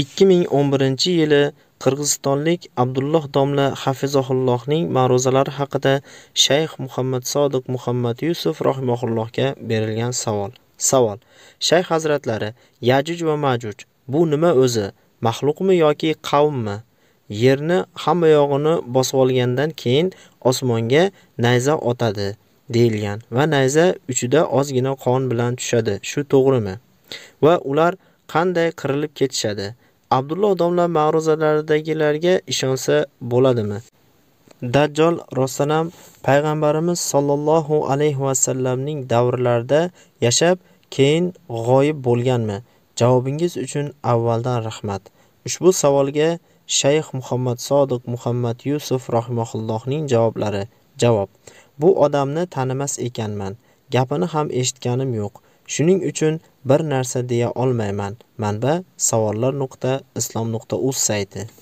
ikki ming o'n birinchi yili qirg'izistonlik abdulloh domla hafizaullohning ma'ruzalari haqida shayx muhammad sodiq muhammad yusuf rohimaullohga berilgan savol savol shayx hazratlari yajuj va majuj bu nima o'zi maxluqmi yoki qavmmi yerni hamma yog'ini bosib olgandan keyin osmonga nayza otadi deyilgan va nayza uchida ozgina qon bilan tushadi shu to'g'rimi va ular qanday qirilib ketishadi Abdulloh odamlar ma'ruzalaridagilarga ishonsa bo'ladimi? Dajjal rostanam ham payg'ambarimiz sollallohu alayhi va sallamning davrlarida yashab, keyin g'oyib bo'lganmi? Javobingiz uchun avvaldan rahmat. Ushbu savolga Shayx Muhammad Sodiq Muhammad Yusuf rahimahullohning javoblari. Javob: Bu odamni tanimas ekanman. Gapini ham eshitganim yo'q. shuning uchun bir narsa deya olmayman manba savollar nuqta islom nuqta uz sayti